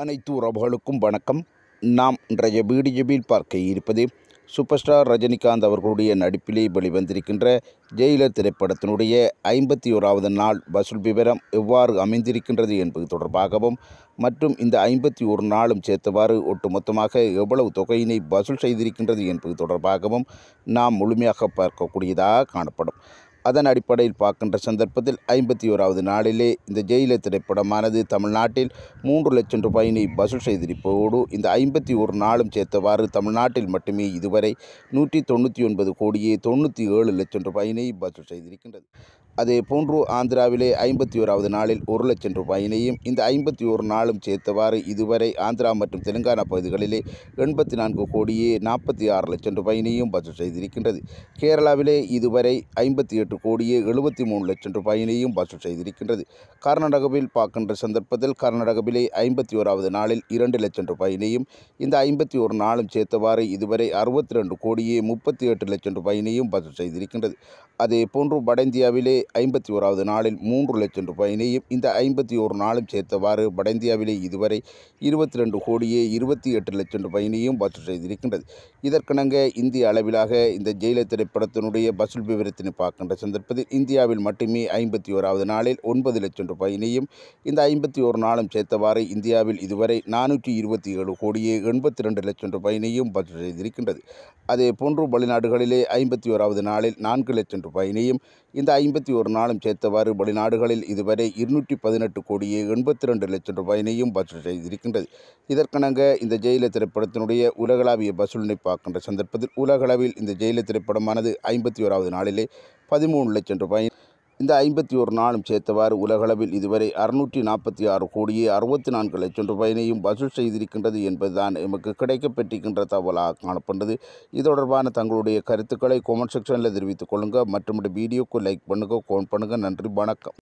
அனைத்து உறவுகளுக்கும் வணக்கம் நாம் இன்றைய வீடியோவில் பார்க்க இருப்பது சூப்பர் ஸ்டார் ரஜினிகாந்த் அவர்களுடைய நடிப்பிலே வெளிவந்திருக்கின்ற ஜெயிலர் திரைப்படத்தினுடைய ஐம்பத்தி ஓராவது நாள் வசூல் விவரம் எவ்வாறு அமைந்திருக்கின்றது என்பது தொடர்பாகவும் மற்றும் இந்த ஐம்பத்தி ஒரு நாளும் சேர்த்தவாறு ஒட்டுமொத்தமாக எவ்வளவு தொகையினை வசூல் செய்திருக்கின்றது என்பது தொடர்பாகவும் நாம் முழுமையாக பார்க்கக்கூடியதாக காணப்படும் அதன் அடிப்படையில் பார்க்கின்ற சந்தர்ப்பத்தில் ஐம்பத்தி ஓராவது நாளிலே இந்த ஜெயில திரைப்படமானது தமிழ்நாட்டில் மூன்று லட்சம் ரூபாயினை வசூல் செய்திருப்பதோடு இந்த ஐம்பத்தி ஒரு நாளும் சேர்த்தவாறு தமிழ்நாட்டில் மட்டுமே இதுவரை நூற்றி தொண்ணூற்றி ஒன்பது கோடியே தொண்ணூற்றி ஏழு லட்சம் ரூபாயினை வசூல் செய்திருக்கின்றது அதே போன்று ஆந்திராவிலே ஐம்பத்தி ஓராவது நாளில் ஒரு லட்சம் ரூபாயினையும் இந்த ஐம்பத்தி ஓரு நாளும் சேர்த்தவாறு இதுவரை ஆந்திரா மற்றும் தெலுங்கானா பகுதிகளிலே எண்பத்தி நான்கு கோடியே நாற்பத்தி ஆறு லட்சம் ரூபாயினையும் பட்ஜெட் செய்திருக்கின்றது கேரளாவிலே இதுவரை ஐம்பத்தி எட்டு கோடியே எழுபத்தி மூணு லட்சம் ரூபாயினையும் பட்ஜெட் செய்திருக்கின்றது கர்நாடகாவில் பார்க்கின்ற சந்தர்ப்பத்தில் கர்நாடகாவிலே ஐம்பத்தி ஓராவது நாளில் இரண்டு லட்சம் ரூபாயினையும் இந்த ஐம்பத்தி ஒரு நாளும் சேர்த்தவாறு இதுவரை அறுபத்தி ரெண்டு கோடியே முப்பத்தி எட்டு லட்சம் ரூபாயினையும் பட்ஜெட் செய்திருக்கின்றது அதே போன்று வட இந்தியாவிலே ஐம்பத்தி ஓராவது நாளில் மூன்று லட்சம் ரூபாயினையும் இந்த ஐம்பத்தி ஓரு நாளும் சேர்த்தவாறு வடஇந்தியாவிலே இதுவரை இருபத்தி ரெண்டு கோடியே இருபத்தி எட்டு லட்சம் ரூபாயினையும் வசூல் செய்திருக்கின்றது இதற்கிணங்க இந்திய அளவிலாக இந்த ஜெயில திரைப்படத்தினுடைய வசூல் விவரத்தினை பார்க்கின்ற சந்தர்ப்பத்தில் இந்தியாவில் மட்டுமே ஐம்பத்தி ஓராவது நாளில் ஒன்பது லட்சம் ரூபாயினையும் இந்த ஐம்பத்தி ஓரு நாளும் சேர்த்தவாறு இந்தியாவில் இதுவரை நானூற்றி இருபத்தி ஏழு கோடியே எண்பத்தி ரெண்டு லட்சம் ரூபாயினையும் வசூல் செய்திருக்கின்றது அதே போன்று வெளிநாடுகளிலே ஐம்பத்தி ஓராவது நாளில் நான்கு லட்சம் ரூபாயினையும் இந்த ஐம்பத்தி இருபத்தி ஒரு நாளும் சேர்த்தவாறு வெளிநாடுகளில் இதுவரை இருநூற்றி பதினெட்டு கோடியே எண்பத்தி ரெண்டு லட்சம் ரூபாயினையும் வசூல் செய்திருக்கின்றது இதற்கணங்க இந்த ஜெயில திரைப்படத்தினுடைய உலகளாவிய வசூலினை பார்க்கின்ற சந்தர்ப்பத்தில் உலகளவில் இந்த ஜெயில திரைப்படமானது ஐம்பத்தி ஓராவது நாளிலே பதிமூணு லட்சம் ரூபாயின் இந்த ஐம்பத்தி ஒரு நாளும் சேர்த்தவாறு உலகளவில் இதுவரை அறுநூற்றி நாற்பத்தி ஆறு கோடியே அறுபத்தி நான்கு லட்சம் ரூபாயினையும் வசூல் செய்திருக்கின்றது என்பதுதான் எமக்கு கிடைக்கப்பெற்றிருக்கின்ற தகவலாக காணப்பட்டது இது தொடர்பான தங்களுடைய கருத்துக்களை கொமெண்ட் செக்ஷனில் தெரிவித்துக் கொள்ளுங்கள் மற்றும் வீடியோக்கு லைக் பண்ணுங்கள் கோன் பண்ணுங்கள் நன்றி வணக்கம்